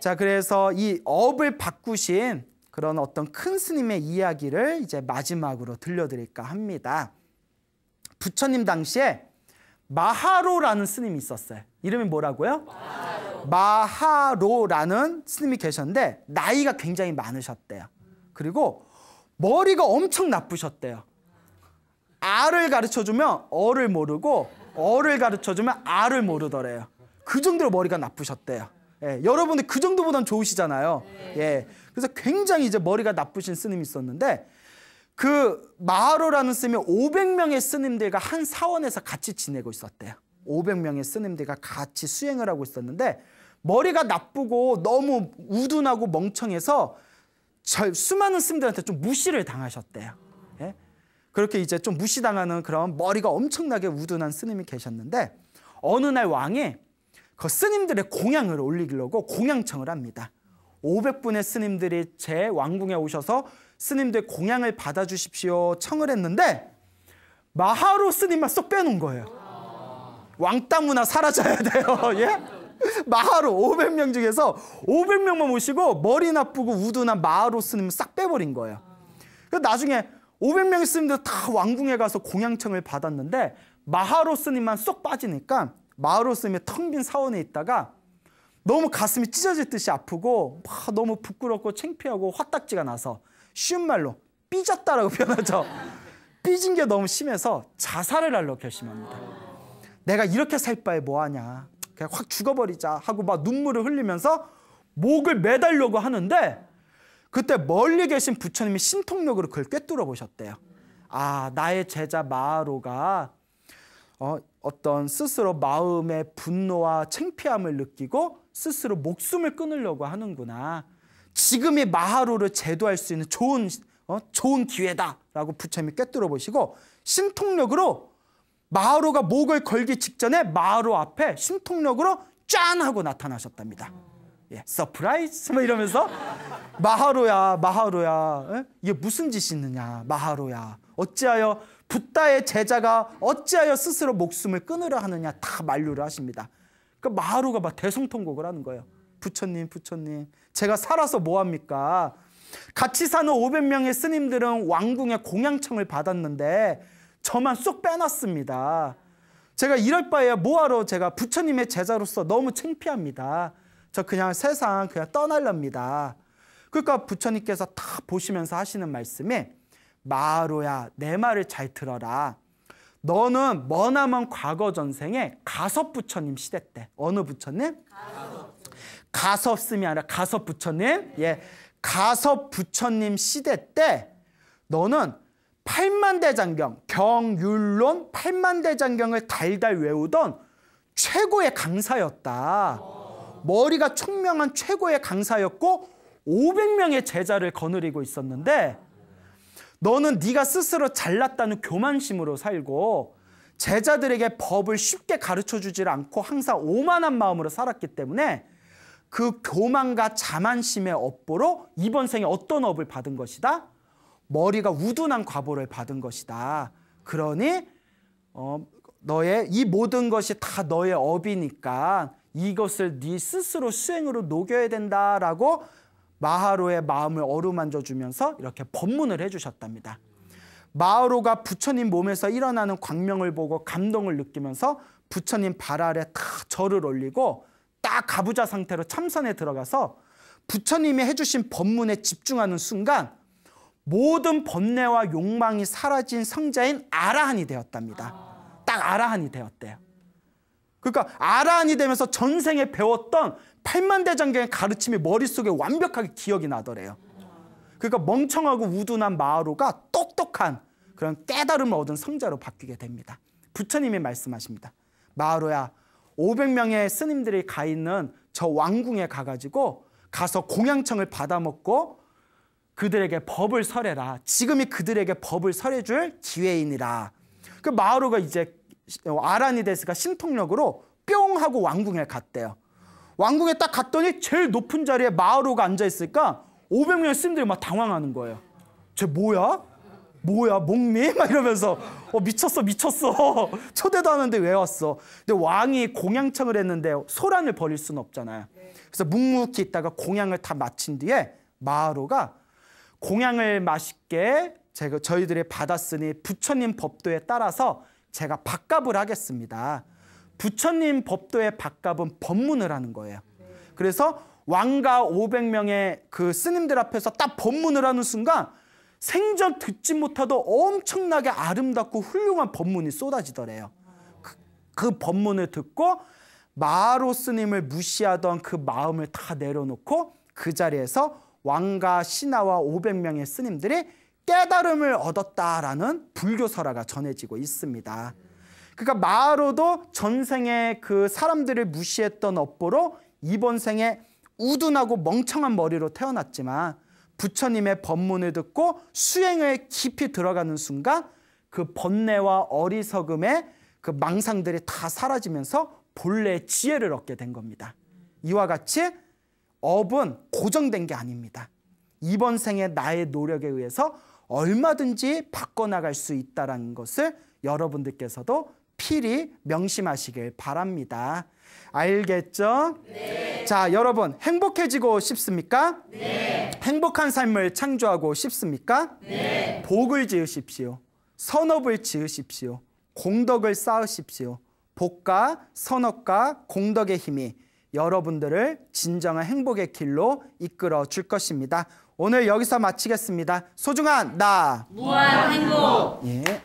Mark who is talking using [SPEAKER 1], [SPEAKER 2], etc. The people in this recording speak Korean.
[SPEAKER 1] 자, 그래서 이 업을 바꾸신 그런 어떤 큰 스님의 이야기를 이제 마지막으로 들려드릴까 합니다. 부처님 당시에 마하로라는 스님이 있었어요. 이름이 뭐라고요? 마하로. 라는 스님이 계셨는데 나이가 굉장히 많으셨대요. 그리고 머리가 엄청 나쁘셨대요. 아를 가르쳐주면 어를 모르고 어를 가르쳐주면 아를 모르더래요. 그 정도로 머리가 나쁘셨대요. 예, 여러분들 그 정도보단 좋으시잖아요. 네. 예. 그래서 굉장히 이제 머리가 나쁘신 스님이 있었는데 그 마하로라는 스님이 500명의 스님들과 한 사원에서 같이 지내고 있었대요. 500명의 스님들과 같이 수행을 하고 있었는데 머리가 나쁘고 너무 우둔하고 멍청해서 절, 수많은 스님들한테 좀 무시를 당하셨대요. 예? 그렇게 이제 좀 무시당하는 그런 머리가 엄청나게 우둔한 스님이 계셨는데 어느 날 왕이 그 스님들의 공양을 올리려고 공양청을 합니다. 500분의 스님들이 제 왕궁에 오셔서 스님들 공양을 받아주십시오 청을 했는데 마하로 스님만 쏙 빼놓은 거예요. 왕따 문화 사라져야 돼요. 예? 마하로 500명 중에서 500명만 모시고 머리 나쁘고 우둔한 마하로 스님을 싹 빼버린 거예요. 그 나중에 500명의 스님들 다 왕궁에 가서 공양청을 받았는데 마하로 스님만 쏙 빠지니까 마루스며 텅빈 사원에 있다가 너무 가슴이 찢어질 듯이 아프고 막 너무 부끄럽고 창피하고 화딱지가 나서 쉬운 말로 삐졌다라고 표현하죠. 삐진 게 너무 심해서 자살을 하려 고 결심합니다. 내가 이렇게 살 바에 뭐하냐. 그냥 확 죽어버리자 하고 막 눈물을 흘리면서 목을 매달려고 하는데 그때 멀리 계신 부처님이 신통력으로 그걸 꿰뚫어 보셨대요. 아 나의 제자 마하로가 어, 어떤 스스로 마음의 분노와 창피함을 느끼고 스스로 목숨을 끊으려고 하는구나. 지금의 마하루를 제도할 수 있는 좋은 어, 좋은 기회다라고 부처님이 꿰뚫어 보시고 신통력으로 마하루가 목을 걸기 직전에 마하루 앞에 신통력으로 짠 하고 나타나셨답니다. 예, 서프라이즈 막 뭐 이러면서 마하루야 마하루야 이게 무슨 짓이 있느냐 마하루야 어찌하여 붓다의 제자가 어찌하여 스스로 목숨을 끊으려 하느냐 다 만류를 하십니다. 그마루가막 대성통곡을 하는 거예요. 부처님, 부처님, 제가 살아서 뭐 합니까? 같이 사는 500명의 스님들은 왕궁에 공양청을 받았는데 저만 쏙 빼놨습니다. 제가 이럴 바에 뭐하러 제가 부처님의 제자로서 너무 창피합니다. 저 그냥 세상 그냥 떠날랍니다. 그러니까 부처님께서 다 보시면서 하시는 말씀이 마로야 내 말을 잘 들어라. 너는 머나먼 과거 전생에 가섭 부처님 시대 때 어느 부처님? 가섭 스미 아니라 가섭 부처님. 예. 가섭 부처님 시대 때 너는 팔만대장경, 경율론 팔만대장경을 달달 외우던 최고의 강사였다. 머리가 총명한 최고의 강사였고 500명의 제자를 거느리고 있었는데 너는 네가 스스로 잘났다는 교만심으로 살고 제자들에게 법을 쉽게 가르쳐 주질 않고 항상 오만한 마음으로 살았기 때문에 그 교만과 자만심의 업보로 이번 생에 어떤 업을 받은 것이다? 머리가 우둔한 과보를 받은 것이다. 그러니 어, 너의 이 모든 것이 다 너의 업이니까 이것을 네 스스로 수행으로 녹여야 된다라고 마하로의 마음을 어루만져 주면서 이렇게 법문을 해주셨답니다. 마하로가 부처님 몸에서 일어나는 광명을 보고 감동을 느끼면서 부처님 발 아래 다 절을 올리고 딱 가부좌 상태로 참선에 들어가서 부처님이 해주신 법문에 집중하는 순간 모든 번뇌와 욕망이 사라진 성자인 아라한이 되었답니다. 딱 아라한이 되었대요. 그러니까 아란이 되면서 전생에 배웠던 팔만대장경의 가르침이 머릿속에 완벽하게 기억이 나더래요. 그러니까 멍청하고 우둔한 마하로가 똑똑한 그런 깨달음을 얻은 성자로 바뀌게 됩니다. 부처님이 말씀하십니다. 마하로야 500명의 스님들이 가 있는 저 왕궁에 가가지고 가서 공양청을 받아먹고 그들에게 법을 설해라. 지금이 그들에게 법을 설해줄 기회이니라. 그 마하로가 이제 어, 아라니데스가 신통력으로 뿅 하고 왕궁에 갔대요. 왕궁에 딱 갔더니 제일 높은 자리에 마하로가 앉아 있으니까 500명의 스님들이 막 당황하는 거예요. 쟤 뭐야? 뭐야 목미? 막 이러면서 어 미쳤어 미쳤어 초대도 하는데 왜 왔어? 근데 왕이 공양청을 했는데 소란을 벌일 수는 없잖아요. 그래서 묵묵히 있다가 공양을 다 마친 뒤에 마하로가 공양을 맛있게 제가 저희들이 받았으니 부처님 법도에 따라서 제가 밥값을 하겠습니다. 부처님 법도의 밥값은 법문을 하는 거예요. 그래서 왕가 500명의 그 스님들 앞에서 딱 법문을 하는 순간 생전 듣지 못하도 엄청나게 아름답고 훌륭한 법문이 쏟아지더래요. 그, 그 법문을 듣고 마로 스님을 무시하던 그 마음을 다 내려놓고 그 자리에서 왕과 신하와 500명의 스님들이 깨달음을 얻었다라는 불교 설화가 전해지고 있습니다. 그러니까 마하로도 전생에 그 사람들을 무시했던 업보로 이번 생에 우둔하고 멍청한 머리로 태어났지만 부처님의 법문을 듣고 수행을 깊이 들어가는 순간 그 번뇌와 어리석음의 그 망상들이 다 사라지면서 본래 지혜를 얻게 된 겁니다. 이와 같이 업은 고정된 게 아닙니다. 이번 생에 나의 노력에 의해서 얼마든지 바꿔나갈 수 있다는 것을 여러분들께서도 필히 명심하시길 바랍니다. 알겠죠? 네. 자, 여러분 행복해지고 싶습니까? 네. 행복한 삶을 창조하고 싶습니까? 네. 복을 지으십시오. 선업을 지으십시오. 공덕을 쌓으십시오. 복과 선업과 공덕의 힘이 여러분들을 진정한 행복의 길로 이끌어 줄 것입니다. 오늘 여기서 마치겠습니다. 소중한 나 무한 행복. 예.